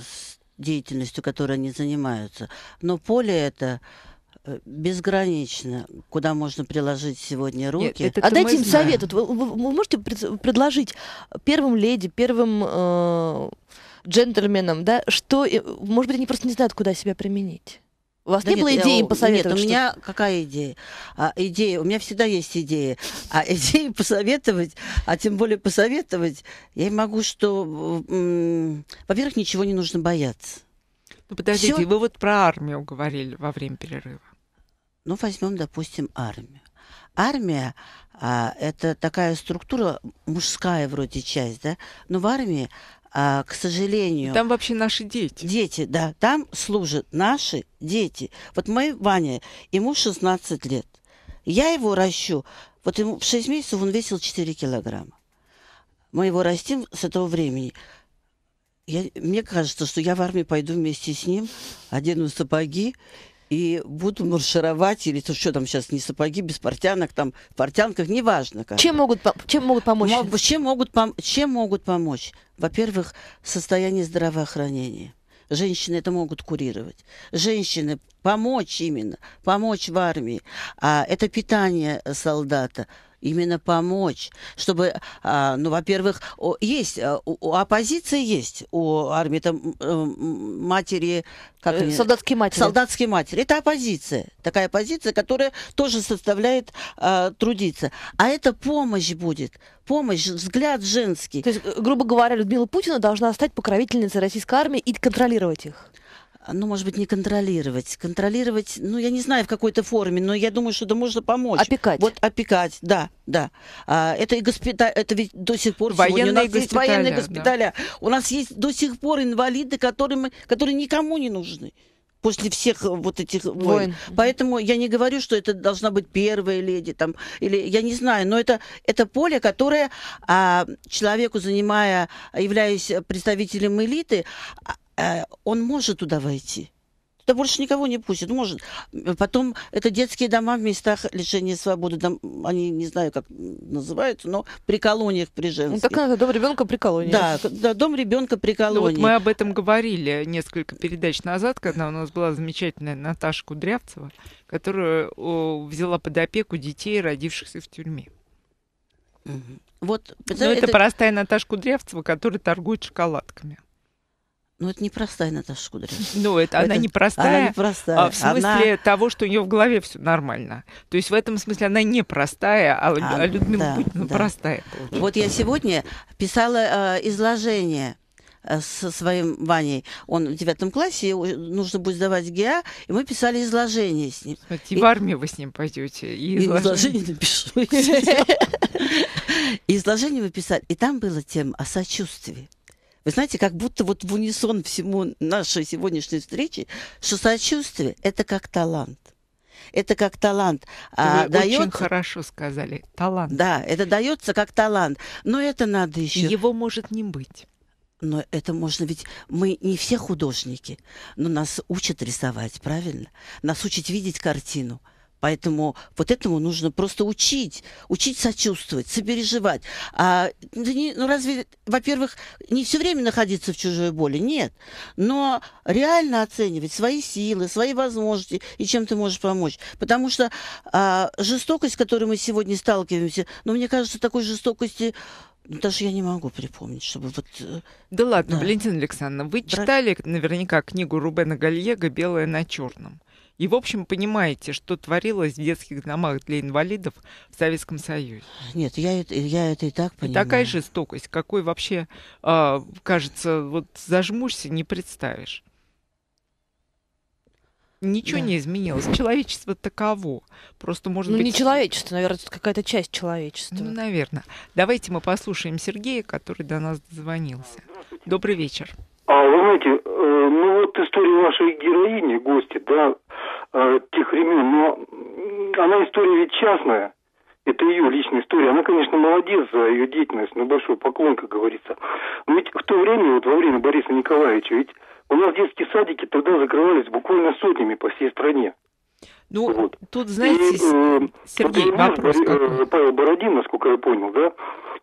с деятельностью, которой они занимаются. Но поле это э, безгранично, куда можно приложить сегодня руки. Нет, это а дайте им знаем. совет. вот вы, вы можете предложить первым леди, первым э, джентльменам, да, что, может быть, они просто не знают, куда себя применить. У вас да не нет, было идеи им посоветовать? Нет, у меня какая идея? А, идея, у меня всегда есть идеи. А идеи посоветовать, а тем более посоветовать, я могу, что, во-первых, ничего не нужно бояться. Ну, подождите, Всё... вы вот про армию говорили во время перерыва. Ну, возьмем, допустим, армию. Армия а, это такая структура, мужская вроде часть, да, но в армии а, к сожалению... Там вообще наши дети. Дети, да. Там служат наши дети. Вот мы Ваня, ему 16 лет. Я его ращу. Вот ему в 6 месяцев он весил 4 килограмма. Мы его растим с этого времени. Я, мне кажется, что я в армию пойду вместе с ним, одену сапоги и буду маршировать, или то, что там сейчас, не сапоги, без портянок, там, в портянках, неважно. Как. Чем, могут, чем могут помочь? чем, могут чем могут помочь? Во-первых, состояние здравоохранения. Женщины это могут курировать. Женщины помочь именно, помочь в армии. А это питание солдата – именно помочь, чтобы, а, ну, во-первых, есть, э, у оппозиции есть, у армии там э, матери... Как э, они? Солдатские матери. Солдатские матери. Это оппозиция. Такая оппозиция, которая тоже составляет а, трудиться. А это помощь будет. Помощь, взгляд женский. То есть, грубо говоря, Людмила Путина должна стать покровительницей российской армии и контролировать их ну, может быть, не контролировать. Контролировать, ну, я не знаю, в какой-то форме, но я думаю, что это можно помочь. Опекать. Вот опекать, да, да. А, это и госпиталь, это ведь до сих пор военные сегодня у нас есть военные госпиталя. Да. У нас есть до сих пор инвалиды, которые, мы, которые никому не нужны после всех э, вот этих войн. войн. Поэтому я не говорю, что это должна быть первая леди, там, или я не знаю, но это, это поле, которое а, человеку, занимая, являясь представителем элиты, а, Э, он может туда войти. туда больше никого не пустит. может. Потом это детские дома в местах лишения свободы. Там, они, не знаю, как называются, но при колониях при ну, женских. Ну, так надо, дом ребенка при колонии. Да, да дом ребенка при колонии. Ну, вот мы об этом говорили несколько передач назад, когда у нас была замечательная Наташа Кудрявцева, которая взяла под опеку детей, родившихся в тюрьме. Угу. Вот, Но ну, это, простая Наташка Кудрявцева, которая торгует шоколадками. Ну, это непростая Наташа Кудря. Ну, это, она непростая. Она непростая. А, в смысле того, что у нее в голове все нормально. То есть в этом смысле она непростая, а, а, а Людмила да, Путина ну, простая. Вот я сегодня писала э, изложение э, со своим Ваней. Он в девятом классе, нужно будет сдавать ГИА, и мы писали изложение с ним. И, и в армию вы с ним пойдете. И, изложение, изложение напишу. изложение вы писали. И там была тема о сочувствии. Вы знаете, как будто вот в унисон всему нашей сегодняшней встречи, что сочувствие – это как талант. Это как талант. А, Вы а, дается... очень хорошо сказали. Талант. Да, это дается как талант. Но это надо еще. Его может не быть. Но это можно, ведь мы не все художники, но нас учат рисовать, правильно? Нас учат видеть картину – Поэтому вот этому нужно просто учить, учить сочувствовать, сопереживать. А, ну, разве, во-первых, не все время находиться в чужой боли? Нет. Но реально оценивать свои силы, свои возможности и чем ты можешь помочь. Потому что а, жестокость, с которой мы сегодня сталкиваемся, ну, мне кажется, такой жестокости ну, даже я не могу припомнить, чтобы вот... Э, да ладно, да. Валентина Александровна, вы Брат... читали наверняка книгу Рубена Гальего «Белое на черном». И, в общем, понимаете, что творилось в детских домах для инвалидов в Советском Союзе. Нет, я, это я это и так понимаю. И такая жестокость, какой вообще, э, кажется, вот зажмурься, не представишь. Ничего да. не изменилось. Человечество таково. Просто может ну, быть... не человечество, наверное, это какая-то часть человечества. Ну, наверное. Давайте мы послушаем Сергея, который до нас дозвонился. Добрый вечер. А, вы знаете, вот история вашей героини, гости, да, э, тех времен, но она история ведь частная. Это ее личная история. Она, конечно, молодец за ее деятельность, но большой поклон, как говорится. Но ведь в то время, вот во время Бориса Николаевича, ведь у нас детские садики тогда закрывались буквально сотнями по всей стране. Ну, вот. тут, знаете, и, э, Сергей, вопрос. Борис, э, Павел Бородин, насколько я понял, да,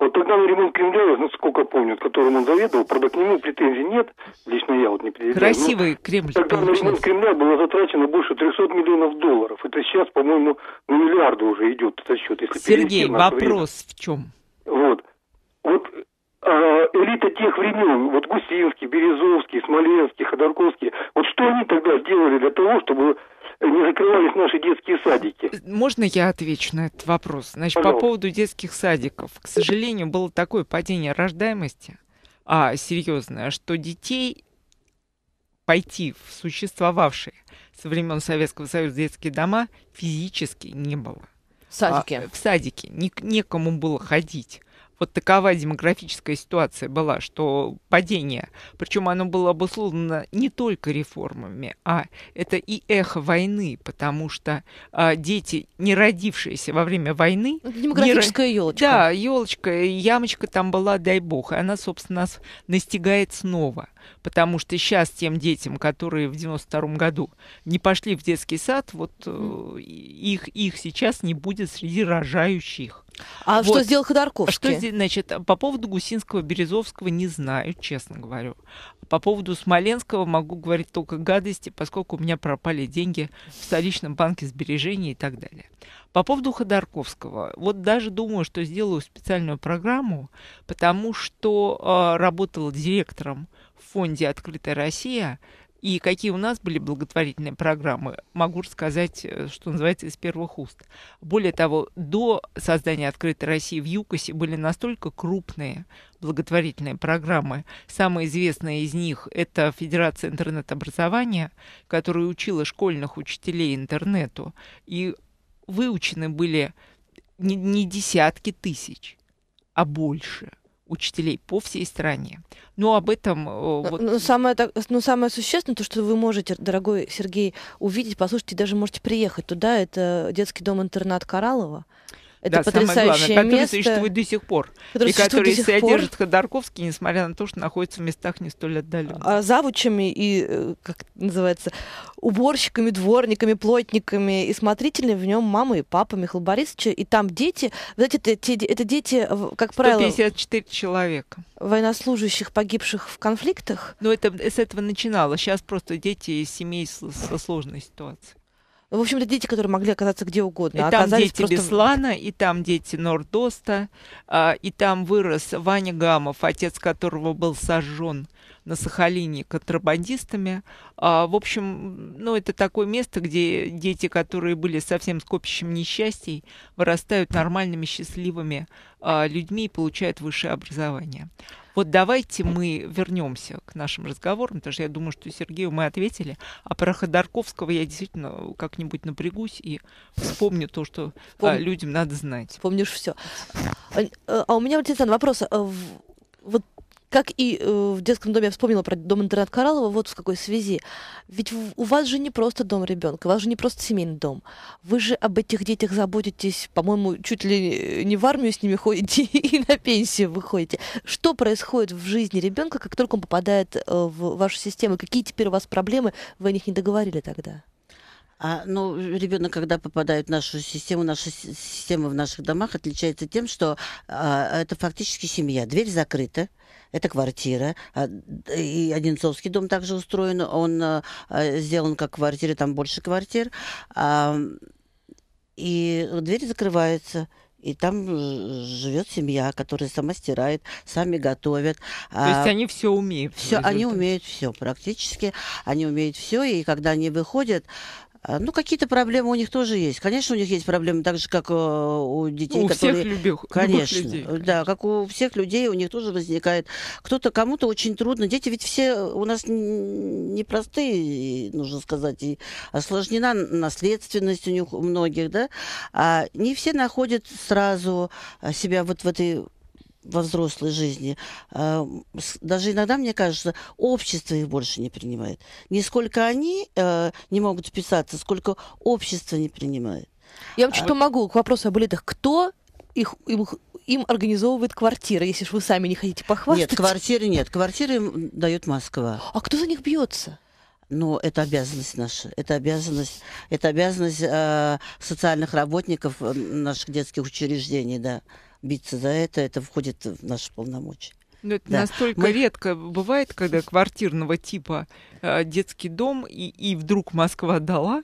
вот тогда на ремонт Кремля, насколько помню, которым он заведовал, правда, к нему претензий нет, лично я вот не предъявляю. Ну, Красивый Кремль. Тогда на ремонт Кремля было затрачено больше 300 миллионов долларов. Это сейчас, по-моему, на миллиарды уже идет этот счет. Если Сергей, вопрос время. в чем? Вот. Вот а, элита тех времен, вот Гусинский, Березовский, Смоленский, Ходорковский, вот что они тогда делали для того, чтобы не закрывались наши детские садики. Можно я отвечу на этот вопрос? Значит, Пожалуйста. по поводу детских садиков. К сожалению, было такое падение рождаемости, а, серьезное, что детей пойти в существовавшие со времен Советского Союза детские дома физически не было. В садике? А, в садике. Ник- некому было ходить вот такова демографическая ситуация была, что падение, причем оно было обусловлено не только реформами, а это и эхо войны, потому что а, дети, не родившиеся во время войны... Ну, демографическая не... елочка. Да, елочка, ямочка там была, дай бог, и она, собственно, нас настигает снова потому что сейчас тем детям, которые в 92 году не пошли в детский сад, вот э, их, их сейчас не будет среди рожающих. А вот. что сделал Ходорковский? А что, значит, по поводу Гусинского, Березовского не знаю, честно говорю. По поводу Смоленского могу говорить только гадости, поскольку у меня пропали деньги в столичном банке сбережений и так далее. По поводу Ходорковского. Вот даже думаю, что сделаю специальную программу, потому что э, работала директором в фонде «Открытая Россия» и какие у нас были благотворительные программы, могу рассказать, э, что называется, из первых уст. Более того, до создания «Открытой России» в ЮКОСе были настолько крупные благотворительные программы. Самая известная из них – это Федерация интернет-образования, которая учила школьных учителей интернету. И выучены были не десятки тысяч, а больше – учителей по всей стране. Но ну, об этом... Э, но, вот... но, самое, но самое существенное, то, что вы можете, дорогой Сергей, увидеть, послушать и даже можете приехать туда, это детский дом-интернат Кораллова. Это да, потрясающее самое главное, которое существует до сих пор. Которое и которые содержит Ходорковский, несмотря на то, что находится в местах не столь отдаленных. А завучами и, э, как называется, уборщиками, дворниками, плотниками и смотрителями в нем мама и папа Михаила Борисовича. И там дети, Знаете, эти, это, это дети, э, как правило... 154 человека. Военнослужащих, погибших в конфликтах. Ну это с этого начинало. Сейчас просто дети из семей со сложной ситуацией. В общем, это дети, которые могли оказаться где угодно. И а там дети просто... Беслана, и там дети Нордоста, а, и там вырос Ваня Гамов, отец которого был сожжен на Сахалине контрабандистами. А, в общем, ну, это такое место, где дети, которые были совсем с копищем несчастий, вырастают нормальными, счастливыми а, людьми и получают высшее образование. Вот давайте мы вернемся к нашим разговорам, потому что я думаю, что Сергею мы ответили, а про Ходорковского я действительно как-нибудь напрягусь и вспомню то, что а, Пом... людям надо знать. Помнишь все. А, а, а у меня, Александр, вопрос. Вот как и э, в детском доме я вспомнила про дом-интернат Кораллова, вот в какой связи. Ведь у вас же не просто дом ребенка, у вас же не просто семейный дом. Вы же об этих детях заботитесь, по-моему, чуть ли э, не в армию с ними ходите и на пенсию выходите. Что происходит в жизни ребенка, как только он попадает э, в вашу систему? Какие теперь у вас проблемы? Вы о них не договорили тогда? А, ну, ребенок, когда попадает в нашу систему, наша система в наших домах отличается тем, что а, это фактически семья. Дверь закрыта, это квартира. А, и Одинцовский дом также устроен, он а, а, сделан как квартира, там больше квартир. А, и дверь закрывается. И там живет семья, которая сама стирает, сами готовят. То есть а, они все умеют. Все, они умеют все практически. Они умеют все, и когда они выходят, а, ну, какие-то проблемы у них тоже есть. Конечно, у них есть проблемы, так же, как э, у детей, у которые... всех любых, конечно, любых людей. Конечно. Да, как у всех людей, у них тоже возникает... Кто-то, кому-то очень трудно. Дети ведь все у нас непростые, нужно сказать, и осложнена наследственность у них у многих, да? А не все находят сразу а, себя вот в этой во взрослой жизни, э, даже иногда, мне кажется, общество их больше не принимает. Не сколько они э, не могут вписаться, сколько общество не принимает. Я вам что а... помогу к вопросу об элитах. Кто их, им, им организовывает квартиры, если же вы сами не хотите похвастаться? Нет, квартиры нет. Квартиры им дает Москва. А кто за них бьется? но ну, это обязанность наша, это обязанность, это обязанность э, социальных работников э, наших детских учреждений, да биться за это. Это входит в наши полномочия. Но ну, это да. настолько Мы... редко бывает, когда квартирного типа э, детский дом, и, и вдруг Москва дала.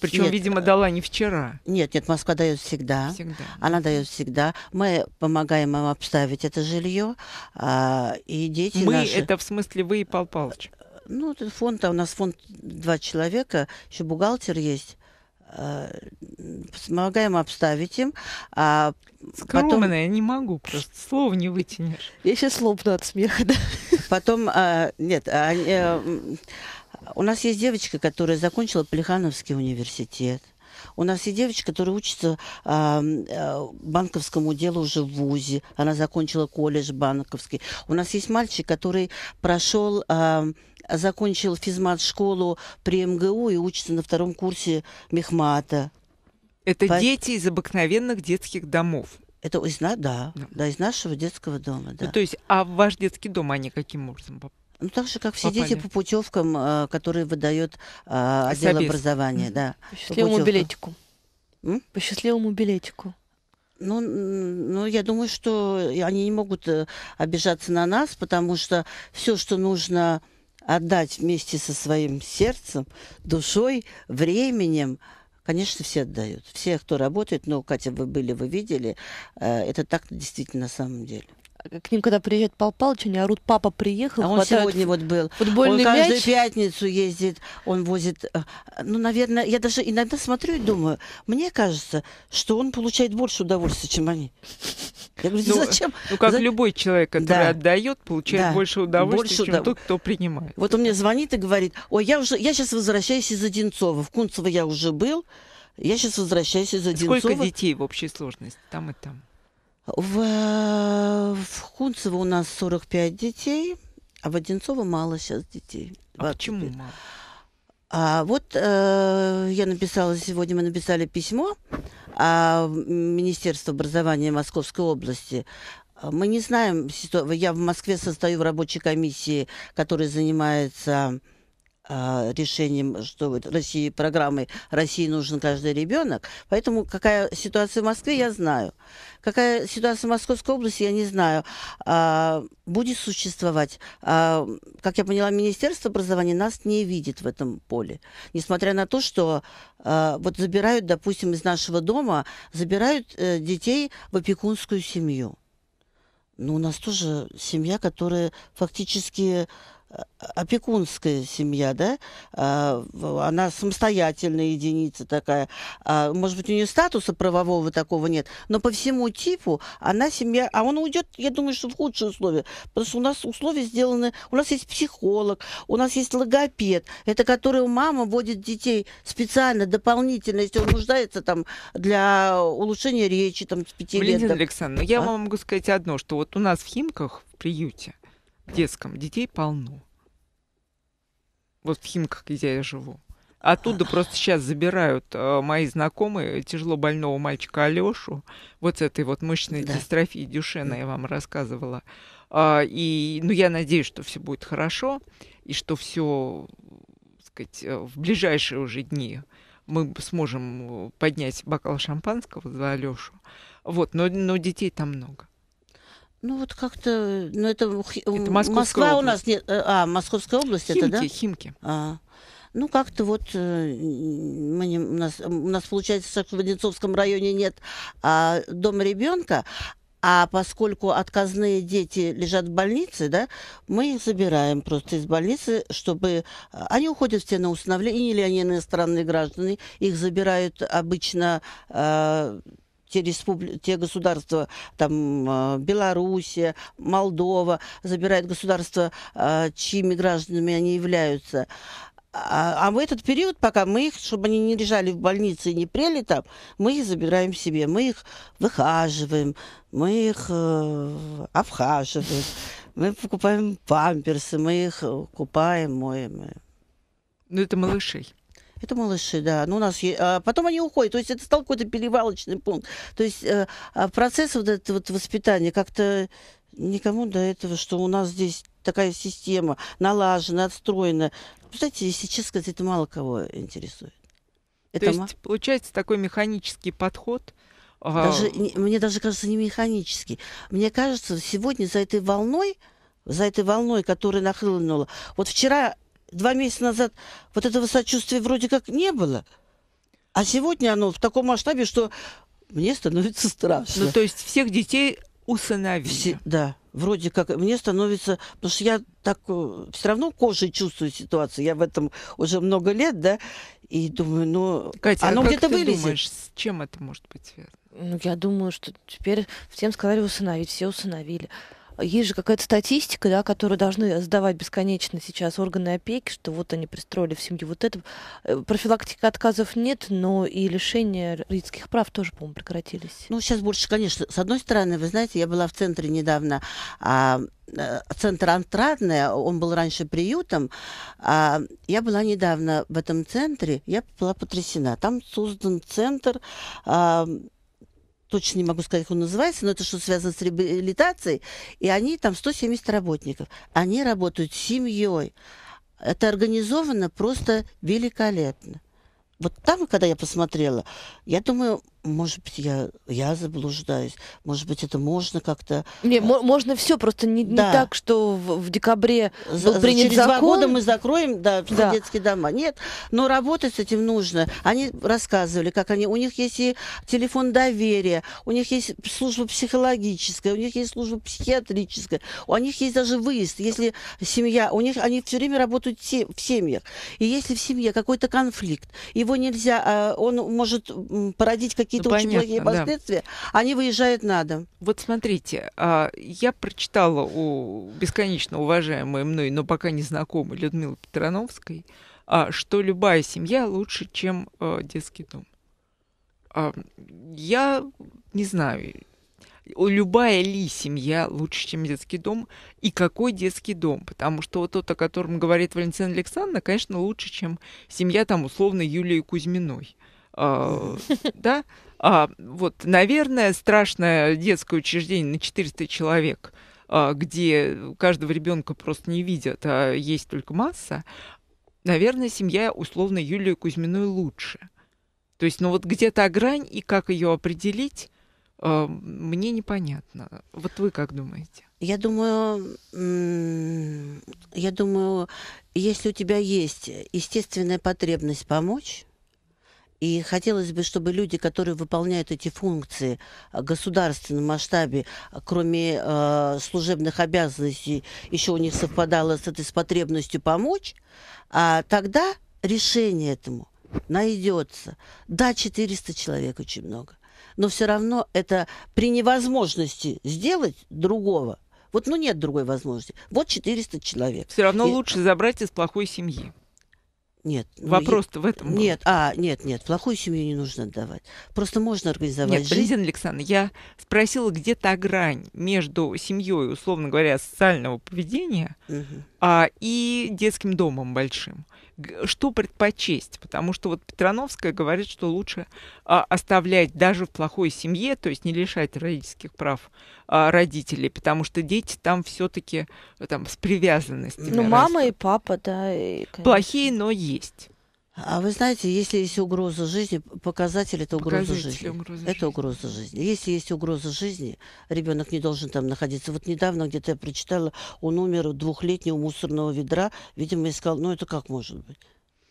Причем, видимо, э, дала не вчера. Нет, нет, Москва дает всегда. всегда. Она дает всегда. Мы помогаем им обставить это жилье, а, и дети Мы наши... это в смысле вы и Пал Палыч. Э, ну, фонд, а у нас фонд два человека, еще бухгалтер есть помогаем обставить им, а Скромная, потом... не могу просто, слов не вытянешь. Я сейчас лопну от смеха, да. Потом, а, нет, а, а, у нас есть девочка, которая закончила Плехановский университет. У нас есть девочка, которая учится а, а, банковскому делу уже в ВУЗе. Она закончила колледж банковский. У нас есть мальчик, который прошел... А, закончил физмат-школу при МГУ и учится на втором курсе мехмата. Это По... дети из обыкновенных детских домов. Это из, да, да, да, из нашего детского дома, да. Ну, то есть, а в ваш детский дом они каким образом попали? Ну, так же, как все Попали. дети по путевкам, а, которые выдает а, а отдел Собес. образования, mm. да. По счастливому по билетику. М? По счастливому билетику. Ну, ну, я думаю, что они не могут э, обижаться на нас, потому что все, что нужно отдать вместе со своим сердцем, душой, временем, Конечно, все отдают. Все, кто работает, но, ну, Катя, вы были, вы видели, э, это так действительно на самом деле к ним, когда приезжает Пал Палыч, они орут, папа приехал. А он сегодня вот был. Футбольный он каждую мяч. пятницу ездит, он возит. Э, ну, наверное, я даже иногда смотрю и думаю, мне кажется, что он получает больше удовольствия, чем они. Я говорю, ну, зачем? Ну, как За... любой человек, который да. отдает, получает да. больше удовольствия, больше чем удов... тот, кто принимает. Вот он мне звонит и говорит, ой, я уже, я сейчас возвращаюсь из Одинцова. В Кунцево я уже был, я сейчас возвращаюсь из Одинцова. Сколько детей в общей сложности там и там? В, в Хунцево у нас 45 детей, а в Одинцово мало сейчас детей. А почему мало? А вот э, я написала сегодня, мы написали письмо а, Министерство образования Московской области. Мы не знаем, я в Москве состою в рабочей комиссии, которая занимается а, решением, что в России программы «России нужен каждый ребенок». Поэтому какая ситуация в Москве, я знаю. Какая ситуация в Московской области, я не знаю. А, будет существовать. А, как я поняла, Министерство образования нас не видит в этом поле. Несмотря на то, что а, вот забирают, допустим, из нашего дома, забирают э, детей в опекунскую семью. Но ну, у нас тоже семья, которая фактически а, опекунская семья, да, а, она самостоятельная единица такая. А, может быть, у нее статуса правового такого нет, но по всему типу она семья, а он уйдет, я думаю, что в худшие условия, потому что у нас условия сделаны, у нас есть психолог, у нас есть логопед, это который мама водит детей специально, дополнительно, если он нуждается там для улучшения речи, там, с пяти лет. Там. я а? вам могу сказать одно, что вот у нас в Химках, в приюте, детском детей полно. Вот в Химках, где я живу. Оттуда просто сейчас забирают э, мои знакомые тяжело больного мальчика Алешу, вот с этой вот мышечной да. дистрофией Дюшена я вам рассказывала. Э, и, ну, я надеюсь, что все будет хорошо, и что все, сказать, э, в ближайшие уже дни мы сможем э, поднять бокал шампанского за Алешу. Вот, но, но детей там много. Ну вот как-то, ну это, это Москва область. у нас нет, э, а Московская область Химки, это да? Химки. А, ну как-то вот э, мы не, у нас у нас получается в Венецовском районе нет а, дома ребенка, а поскольку отказные дети лежат в больнице, да, мы их забираем просто из больницы, чтобы... Э, они уходят все на усыновление, или они иностранные граждане. Их забирают обычно э, те, республи... те государства, там э, Белоруссия, Молдова, забирает государства, э, чьими гражданами они являются. А, а, в этот период, пока мы их, чтобы они не лежали в больнице и не прели там, мы их забираем себе, мы их выхаживаем, мы их э, обхаживаем, мы покупаем памперсы, мы их э, купаем, моем. Ну, это малышей. Это малыши, да. Ну, у нас есть... а потом они уходят. То есть это стал какой-то перевалочный пункт. То есть э, а процесс вот этого вот воспитания как-то никому до этого, что у нас здесь такая система налажена, отстроена. Кстати, если честно сказать, это мало кого интересует. Это То есть, ма... получается, такой механический подход, а даже, не, мне даже кажется, не механический. Мне кажется, сегодня за этой волной, за этой волной, которая нахлынула, вот вчера два месяца назад вот этого сочувствия вроде как не было. А сегодня оно в таком масштабе, что мне становится страшно. Ну, то есть всех детей усыновили. Все, да, вроде как мне становится, потому что я так э, все равно кожей чувствую ситуацию, я в этом уже много лет, да, и думаю, ну, Катя, а оно а как ты вылезет. Думаешь, с чем это может быть связано? Ну, я думаю, что теперь всем сказали усыновить, все усыновили. Есть же какая-то статистика, да, которую должны сдавать бесконечно сейчас органы опеки, что вот они пристроили в семью вот это. Э, Профилактика отказов нет, но и лишение родительских прав тоже, по-моему, прекратились. Ну, сейчас больше, конечно. С одной стороны, вы знаете, я была в центре недавно, а, э, центр Антрадная, он был раньше приютом, а я была недавно в этом центре, я была потрясена. Там создан центр а, точно не могу сказать, как он называется, но это что связано с реабилитацией, и они там 170 работников. Они работают с семьей. Это организовано просто великолепно. Вот там, когда я посмотрела, я думаю, может быть, я, я заблуждаюсь, может быть, это можно как-то... Не, э, можно все, просто не, да. не так, что в, в декабре был принят Через закон. два года мы закроем да, все да. детские дома. Нет, но работать с этим нужно. Они рассказывали, как они... У них есть и телефон доверия, у них есть служба психологическая, у них есть служба психиатрическая, у них есть даже выезд, если семья... У них они все время работают в семьях. И если в семье какой-то конфликт, его нельзя... А он может породить какие-то ну, какие-то ну, очень понятно, плохие последствия, да. они выезжают на дом. Вот смотрите, а, я прочитала у бесконечно уважаемой мной, но пока не знакомой Людмилы Петрановской, а, что любая семья лучше, чем а, детский дом. Я не знаю, любая ли семья лучше, чем детский дом, и какой детский дом. Потому что вот тот, о котором говорит Валентина Александровна, конечно, лучше, чем семья там условно Юлии Кузьминой. Да? А, вот, наверное, страшное детское учреждение на 400 человек, а, где каждого ребенка просто не видят, а есть только масса, наверное, семья условно Юлии Кузьминой лучше. То есть, ну вот где-то грань и как ее определить, а, мне непонятно. Вот вы как думаете? Я думаю, я думаю, если у тебя есть естественная потребность помочь, и хотелось бы, чтобы люди, которые выполняют эти функции а, в государственном масштабе, а, кроме э, служебных обязанностей, еще у них совпадало с этой с потребностью помочь, а тогда решение этому найдется. Да, 400 человек очень много. Но все равно это при невозможности сделать другого. Вот, ну, нет другой возможности. Вот 400 человек. Все равно И... лучше забрать из плохой семьи. Нет. вопрос ну, в этом. Нет, был. а, нет, нет, плохую семью не нужно отдавать. Просто можно организовать нет, жизнь. Валентина я спросила, где та грань между семьей, условно говоря, социального поведения угу. а, и детским домом большим что предпочесть, потому что вот Петрановская говорит, что лучше а, оставлять даже в плохой семье, то есть не лишать родительских прав а, родителей, потому что дети там все-таки э, там с привязанностью. Ну, растут. мама и папа, да. И, Плохие, но есть. А вы знаете, если есть угроза жизни, показатель это угроза Покажите жизни. Угроза это жизни. угроза жизни. Если есть угроза жизни, ребенок не должен там находиться. Вот недавно где-то я прочитала, он умер двухлетнего мусорного ведра, видимо, искал, ну это как может быть?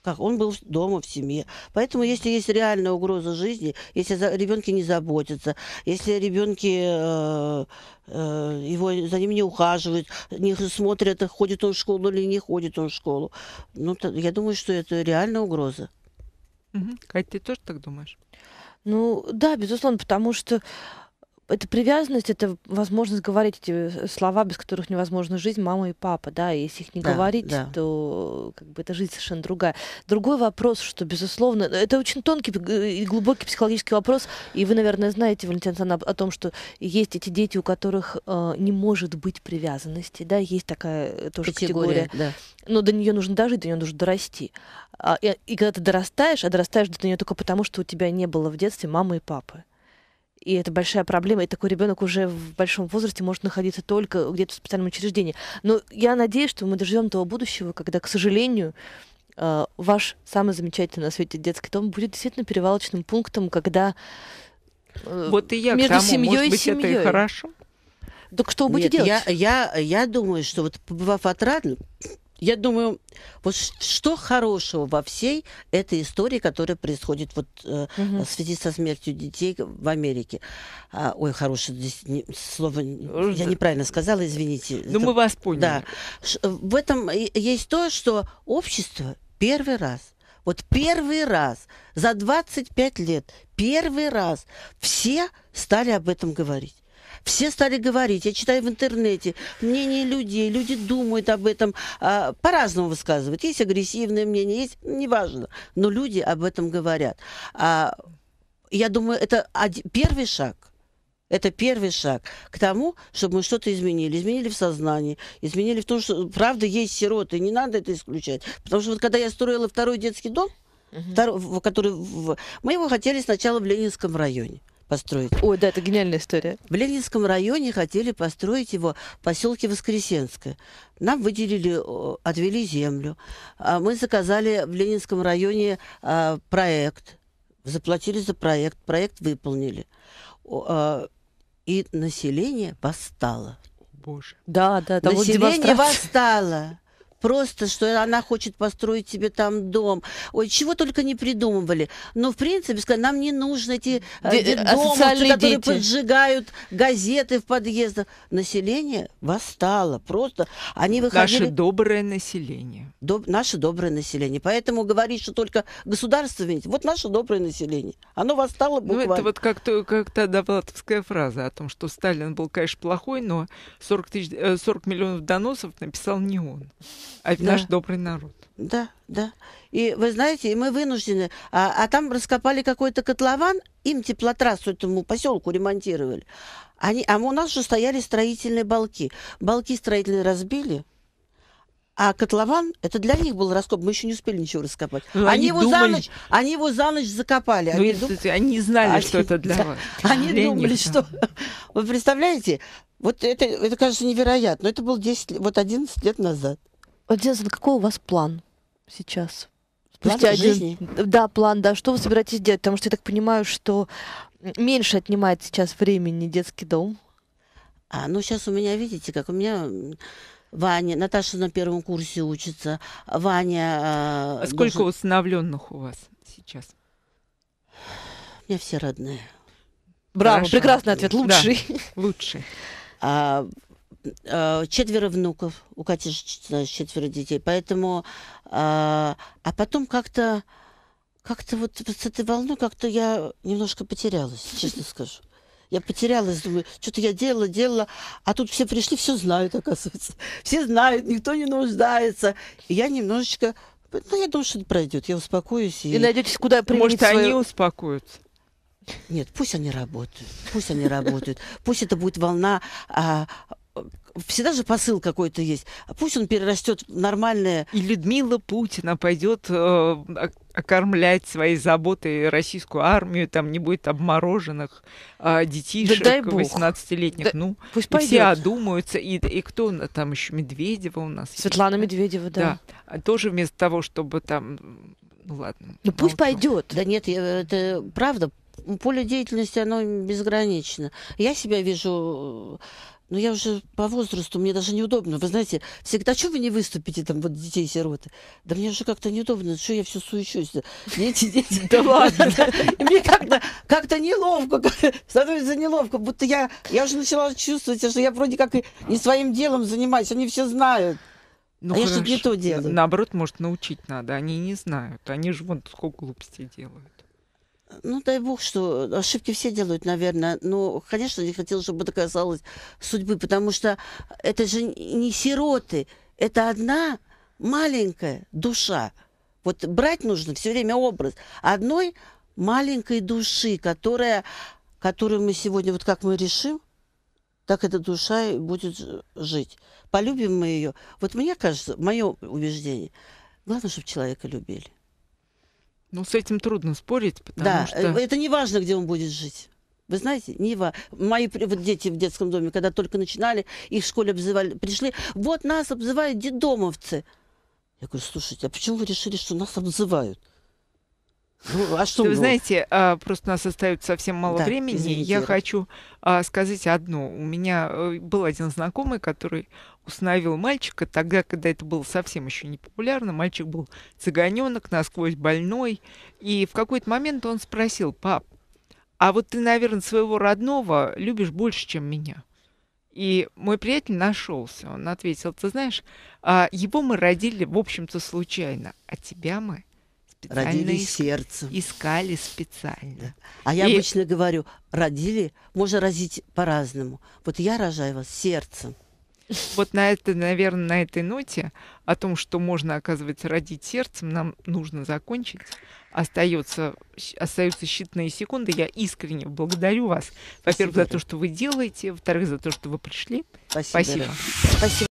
как он был дома, в семье. Поэтому, если есть реальная угроза жизни, если за ребенке не заботятся, если ребенке э, э, его за ним не ухаживают, не смотрят, ходит он в школу или не ходит он в школу, ну, то, я думаю, что это реальная угроза. Угу. Кать, ты тоже так думаешь? Ну да, безусловно, потому что это привязанность, это возможность говорить эти э, слова, без которых невозможно жить, мама и папа, да, и если их не да, говорить, да. то как бы это жизнь совершенно другая. Другой вопрос, что, безусловно, э, это очень тонкий э, и глубокий психологический вопрос, и вы, наверное, знаете, Валентина Александровна, о том, что есть эти дети, у которых э, не может быть привязанности, да, есть такая тоже категория, категория да. но до нее нужно дожить, до нее нужно дорасти. А, и, и когда ты дорастаешь, а дорастаешь до нее только потому, что у тебя не было в детстве мамы и папы и это большая проблема, и такой ребенок уже в большом возрасте может находиться только где-то в специальном учреждении. Но я надеюсь, что мы доживем того будущего, когда, к сожалению, э, ваш самый замечательный на свете детский дом будет действительно перевалочным пунктом, когда э, вот и я между семьей и семьей. это и хорошо. Так что будете Нет, делать? Я, я, я думаю, что вот побывав отрадно, я думаю, вот что хорошего во всей этой истории, которая происходит вот угу. в связи со смертью детей в Америке? А, ой, хорошее здесь слово, я э, неправильно сказала, извините. Ну мы вас поняли. Да, э, в этом есть то, что общество первый раз вот первый раз за 25 лет, первый раз все стали об этом говорить. Все стали говорить, я читаю в интернете, мнение людей, люди думают об этом, а, по-разному высказывают. Есть агрессивное мнение, есть, неважно, но люди об этом говорят. А, я думаю, это один, первый шаг – это первый шаг к тому, чтобы мы что-то изменили. Изменили в сознании, изменили в том, что правда есть сироты, не надо это исключать. Потому что вот когда я строила второй детский дом, uh-huh. второй, который в, мы его хотели сначала в Ленинском районе построить. Ой, да, это гениальная история. В Ленинском районе хотели построить его в поселке Воскресенское. Нам выделили, отвели землю. А мы заказали в Ленинском районе а, проект. Заплатили за проект. Проект выполнили. А, и население восстало. Боже. Да, да, да. Население восстало просто, что она хочет построить себе там дом. Ой, чего только не придумывали. Но, ну, в принципе, сказали, нам не нужно эти э, Де- э, которые дети. поджигают газеты в подъездах. Население восстало просто. Они выходили... Наше доброе население. Доб... Наше доброе население. Поэтому говорить, что только государство винить. Вот наше доброе население. Оно восстало буквально. Ну, это вот как, то, как та довлатовская фраза о том, что Сталин был, конечно, плохой, но 40, тысяч, 40 э, миллионов доносов написал не он. А это да. наш добрый народ. Да, да. И вы знаете, мы вынуждены. А, а там раскопали какой-то котлован, им теплотрассу этому поселку ремонтировали. Они, а у нас же стояли строительные балки. Балки строительные разбили, а котлован, это для них был раскоп, мы еще не успели ничего раскопать. Ну, они, они, его думали... за ночь, они его за ночь закопали. Ну, они, дум... они знали, они... что это для вас. Они для думали, них, что... Да. Вы представляете? Вот это, это, кажется, невероятно. это было 10, вот 11 лет назад. Вот, Динсон, какой у вас план сейчас? План жизни? Один... Да, план, да. Что вы собираетесь делать? Потому что я так понимаю, что меньше отнимает сейчас времени детский дом. А, ну сейчас у меня, видите, как у меня Ваня, Наташа на первом курсе учится, Ваня... А, а сколько должен... усыновленных у вас сейчас? У меня все родные. Браво, Хорошо. прекрасный ответ, лучший. Да, лучший. А, Э, четверо внуков, у Кати четверо детей, поэтому... Э, а потом как-то... Как-то вот с этой волной как-то я немножко потерялась, честно скажу. Я потерялась, думаю, что-то я делала, делала, а тут все пришли, все знают, оказывается. Все знают, никто не нуждается. И я немножечко, ну, я думаю, что это пройдет, я успокоюсь. И, и найдетесь, куда применить Может, свое... они успокоятся? Нет, пусть они работают, пусть они работают, пусть это будет волна а, всегда же посыл какой-то есть. Пусть он перерастет нормальное. И Людмила Путина пойдет э, окормлять своей заботой российскую армию, там не будет обмороженных э, детишек да 18-летних. Да, ну, пусть пойдет. все одумаются. И, и кто там еще Медведева у нас? Светлана есть, Медведева, да. да. А тоже вместо того, чтобы там. Ну ладно. Ну пусть пойдет. Да нет, это правда поле деятельности, оно безгранично. Я себя вижу но ну, я уже по возрасту, мне даже неудобно. Вы знаете, всегда, что вы не выступите там, вот, детей-сироты? Да мне уже как-то неудобно, что я все суечусь? Дети, дети, да ладно. Мне как-то как-то неловко, становится неловко, будто я, я уже начала чувствовать, что я вроде как и не своим делом занимаюсь, они все знают. Ну, а хорошо. я что-то не то делаю. Наоборот, может, научить надо. Они не знают. Они же вон сколько глупостей делают. Ну, дай бог, что ошибки все делают, наверное. Но, конечно, не хотел, чтобы доказалось судьбы, потому что это же не сироты, это одна маленькая душа. Вот брать нужно все время образ одной маленькой души, которая, которую мы сегодня, вот как мы решим, так эта душа и будет жить. Полюбим мы ее. Вот мне кажется, мое убеждение, главное, чтобы человека любили. Ну, с этим трудно спорить, потому да, что... Э, это не важно, где он будет жить. Вы знаете, Нива, мои вот дети в детском доме, когда только начинали, их в школе обзывали, пришли, вот нас обзывают дедомовцы. Я говорю, слушайте, а почему вы решили, что нас обзывают? Ну, а что Вы знаете, а, просто у нас остается совсем мало да, времени. Извините, Я хочу а, сказать одно. У меня э, был один знакомый, который установил мальчика тогда, когда это было совсем еще не популярно. Мальчик был цыганенок, насквозь больной. И в какой-то момент он спросил, пап, а вот ты, наверное, своего родного любишь больше, чем меня. И мой приятель нашелся. Он ответил, ты знаешь, а, его мы родили, в общем-то, случайно, а тебя мы родили иск... сердцем. искали специально. Да. А я обычно говорю, родили, можно разить по-разному. Вот я рожаю вас сердцем. Вот на это, наверное, на этой ноте о том, что можно, оказывается, родить сердцем, нам нужно закончить. Остается, остаются считанные секунды. Я искренне благодарю вас. Во-первых, за то, что вы делаете. Во-вторых, за то, что вы пришли. Спасибо. Спасибо.